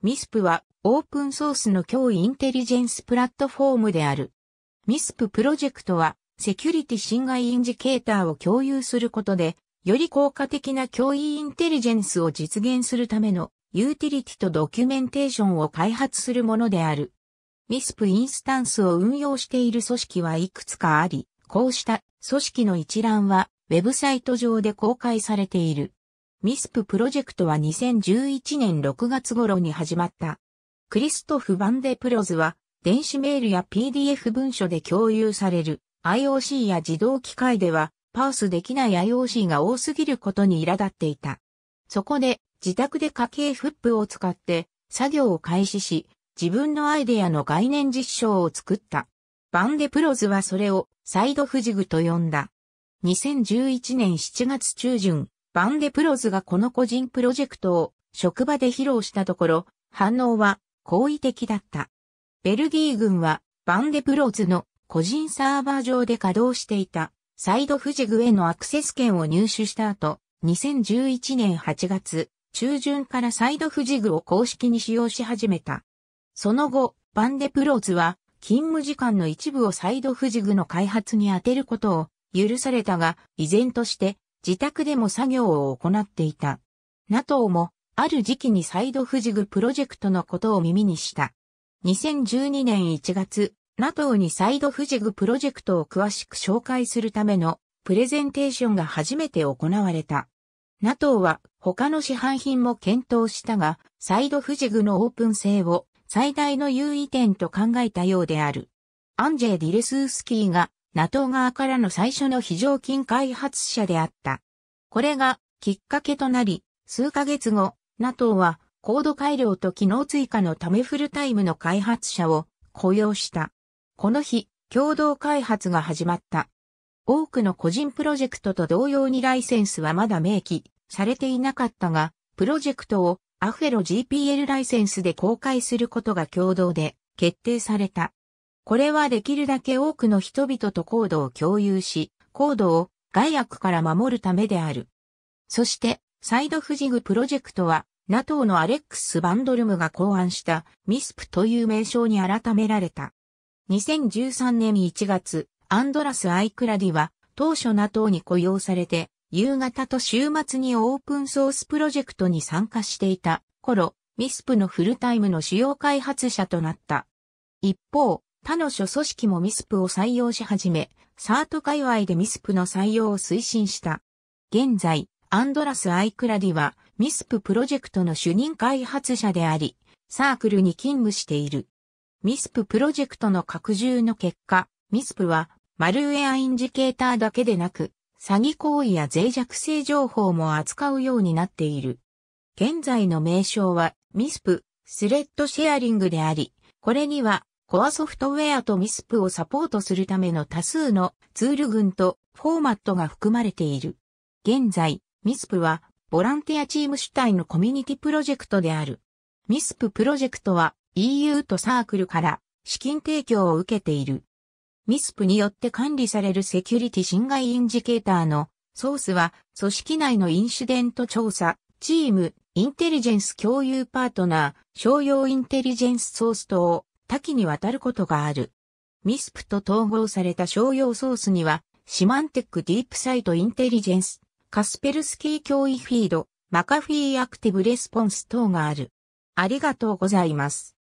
ミスプはオープンソースの脅威インテリジェンスプラットフォームである。ミスププロジェクトはセキュリティ侵害インジケーターを共有することで、より効果的な脅威インテリジェンスを実現するためのユーティリティとドキュメンテーションを開発するものである。ミスプインスタンスを運用している組織はいくつかあり、こうした組織の一覧はウェブサイト上で公開されている。ミスププロジェクトは2011年6月頃に始まった。クリストフ・バンデプロズは、電子メールや PDF 文書で共有される IOC や自動機械では、パースできない IOC が多すぎることに苛立っていた。そこで、自宅で家計フップを使って、作業を開始し、自分のアイデアの概念実証を作った。バンデプロズはそれをサイドフジグと呼んだ。2011年7月中旬、バンデプロズがこの個人プロジェクトを職場で披露したところ、反応は好意的だった。ベルギー軍はバンデプローズの個人サーバー上で稼働していたサイドフジグへのアクセス権を入手した後、2011年8月中旬からサイドフジグを公式に使用し始めた。その後、バンデプローズは勤務時間の一部をサイドフジグの開発に充てることを許されたが、依然として自宅でも作業を行っていた。NATO も、ある時期にサイドフジグプロジェクトのことを耳にした。2012年1月、NATO にサイドフジグプロジェクトを詳しく紹介するためのプレゼンテーションが初めて行われた。NATO は他の市販品も検討したが、サイドフジグのオープン性を最大の優位点と考えたようである。アンジェイ・ディレスースキーが NATO 側からの最初の非常勤開発者であった。これがきっかけとなり、数ヶ月後、NATO は高度改良と機能追加のためフルタイムの開発者を雇用した。この日、共同開発が始まった。多くの個人プロジェクトと同様にライセンスはまだ明記されていなかったが、プロジェクトをアフェロ GPL ライセンスで公開することが共同で決定された。これはできるだけ多くの人々とコードを共有し、コードを害悪から守るためである。そして、サイドフジグプロジェクトは、NATO のアレックス・バンドルムが考案した MISP という名称に改められた。2013年1月、アンドラス・アイクラディは当初 NATO に雇用されて、夕方と週末にオープンソースプロジェクトに参加していた頃、MISP のフルタイムの主要開発者となった。一方、他の諸組織もミスプを採用し始め、サート界隈でミスプの採用を推進した。現在、アンドラス・アイクラディは、ミスププロジェクトの主任開発者であり、サークルに勤務している。ミスププロジェクトの拡充の結果、ミスプは、マルウェアインジケーターだけでなく、詐欺行為や脆弱性情報も扱うようになっている。現在の名称は、ミスプ、スレッドシェアリングであり、これには、コアソフトウェアとミスプをサポートするための多数のツール群とフォーマットが含まれている。現在、ミスプはボランティアチーム主体のコミュニティプロジェクトである。ミスププロジェクトは EU とサークルから資金提供を受けている。ミスプによって管理されるセキュリティ侵害インジケーターのソースは組織内のインシデント調査、チーム、インテリジェンス共有パートナー、商用インテリジェンスソース等、多岐にわたることがある。ミスプと統合された商用ソースには、シマンテックディープサイトインテリジェンス、カスペルスキー脅威フィード、マカフィーアクティブレスポンス等がある。ありがとうございます。